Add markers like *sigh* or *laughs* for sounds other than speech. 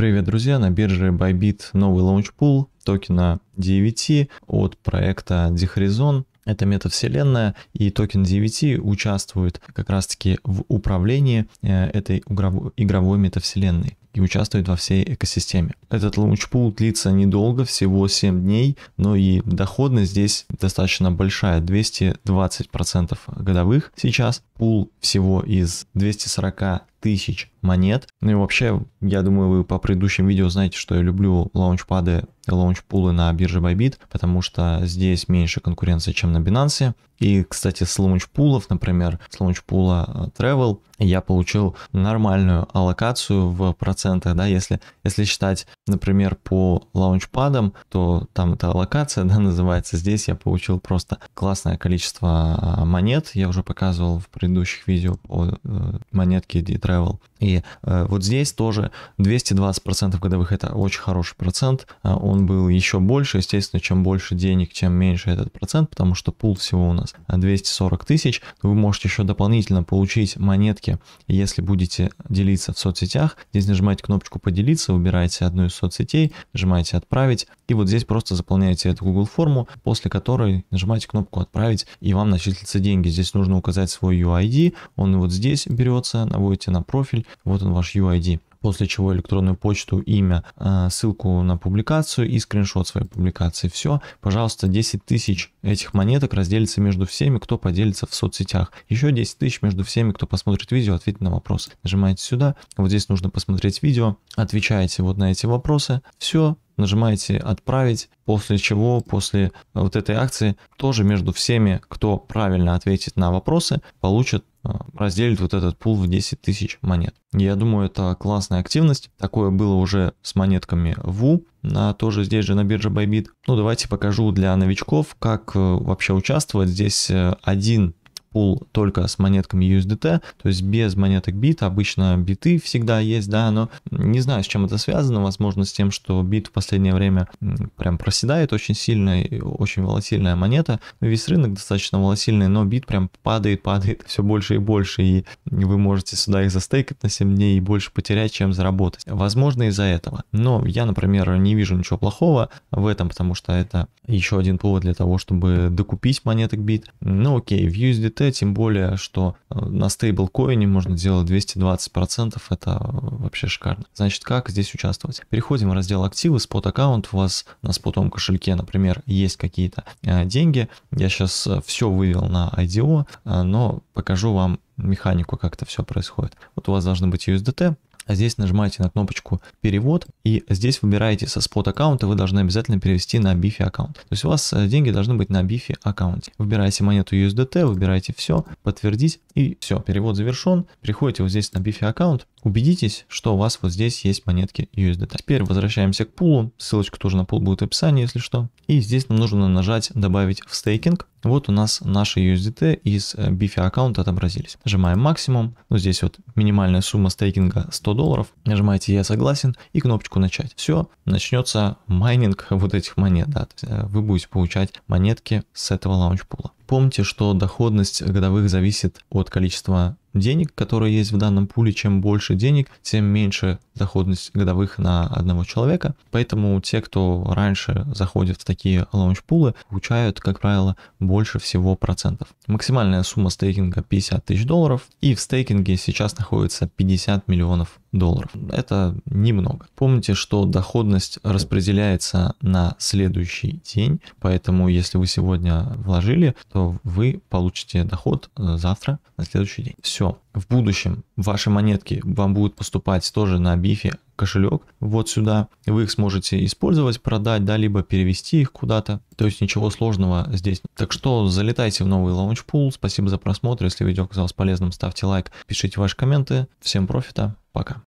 Привет, друзья! На бирже Bybit новый лаунчпул токена DVT от проекта Dihorizon. Это метавселенная, и токен DVT участвует как раз-таки в управлении э, этой игровой метавселенной и участвует во всей экосистеме. Этот лаунчпул длится недолго, всего 7 дней, но и доходность здесь достаточно большая, 220% годовых. Сейчас пул всего из 240 тысяч монет. Ну и вообще, я думаю, вы по предыдущим видео знаете, что я люблю лаунчпады и лаунчпулы на бирже Bybit, потому что здесь меньше конкуренции, чем на Binance. И, кстати, с лаунчпулов, например, с лаунчпула э, Travel, я получил нормальную аллокацию в процентах, да, если, если считать например, по лаунчпадам, то там эта локация, *laughs* да, называется. Здесь я получил просто классное количество а, монет. Я уже показывал в предыдущих видео о э, монетке D-Travel. И э, вот здесь тоже 220% годовых это очень хороший процент. А он был еще больше, естественно, чем больше денег, тем меньше этот процент, потому что пул всего у нас 240 тысяч. Вы можете еще дополнительно получить монетки, если будете делиться в соцсетях. Здесь нажимаете кнопочку «Поделиться», выбираете одну из соцсетей, нажимаете «Отправить», и вот здесь просто заполняете эту Google форму, после которой нажимаете кнопку «Отправить», и вам начислятся деньги. Здесь нужно указать свой UID, он вот здесь берется, наводите на профиль, вот он ваш UID. После чего электронную почту, имя, э, ссылку на публикацию и скриншот своей публикации. Все, пожалуйста, 10 тысяч этих монеток разделится между всеми, кто поделится в соцсетях. Еще 10 тысяч между всеми, кто посмотрит видео, ответит на вопрос. Нажимаете сюда, вот здесь нужно посмотреть видео, отвечаете вот на эти вопросы. Все, нажимаете «Отправить», после чего, после э, вот этой акции, тоже между всеми, кто правильно ответит на вопросы, получат э, разделит вот этот пул в 10 тысяч монет. Я думаю, это классная активность. Такое было уже с монетками ВУ, на, тоже здесь же на бирже Bybit. Ну, давайте покажу для новичков, как э, вообще участвовать. Здесь один пул только с монетками USDT, то есть без монеток бит, обычно биты всегда есть, да, но не знаю, с чем это связано, возможно, с тем, что бит в последнее время прям проседает очень сильно, очень волатильная монета, весь рынок достаточно волатильный, но бит прям падает, падает все больше и больше, и вы можете сюда их застейкать на 7 дней и больше потерять, чем заработать. Возможно, из-за этого. Но я, например, не вижу ничего плохого в этом, потому что это еще один повод для того, чтобы докупить монеток бит. Ну окей, в USDT USDT, тем более, что э, на стейблкоине можно делать 220%, это э, вообще шикарно. Значит, как здесь участвовать? Переходим в раздел активы, спот аккаунт, у вас на спотовом кошельке, например, есть какие-то э, деньги. Я сейчас все вывел на IDO, но покажу вам механику, как это все происходит. Вот у вас должны быть USDT, а здесь нажимаете на кнопочку «Перевод» и здесь выбираете со спот аккаунта, вы должны обязательно перевести на Бифи аккаунт. То есть у вас э, деньги должны быть на Бифи аккаунте. Выбираете монету USDT, выбираете все, подтвердить и все, перевод завершен. Переходите вот здесь на Бифи аккаунт, убедитесь, что у вас вот здесь есть монетки USDT. Теперь возвращаемся к пулу, ссылочка тоже на пул будет в описании, если что. И здесь нам нужно нажать «Добавить в стейкинг». Вот у нас наши USDT из бифи э, аккаунта отобразились. Нажимаем максимум, ну здесь вот минимальная сумма стейкинга 100 долларов, нажимаете «Я согласен» и кнопочку «Начать». Все, начнется майнинг *laughs* вот этих монет, да, э, вы будете получать монетки с этого лаунчпула. Помните, что доходность годовых зависит от количества денег, которые есть в данном пуле. Чем больше денег, тем меньше доходность годовых на одного человека. Поэтому те, кто раньше заходит в такие лаунч-пулы, получают, как правило, больше всего процентов. Максимальная сумма стейкинга 50 тысяч долларов. И в стейкинге сейчас находится 50 миллионов долларов. Это немного. Помните, что доходность распределяется на следующий день, поэтому если вы сегодня вложили, то вы получите доход э, завтра на следующий день. Все. В будущем ваши монетки вам будут поступать тоже на бифе кошелек вот сюда. Вы их сможете использовать, продать, да, либо перевести их куда-то. То есть ничего сложного здесь. Так что залетайте в новый лаунчпул. Спасибо за просмотр. Если видео оказалось полезным, ставьте лайк, пишите ваши комменты. Всем профита. Пока.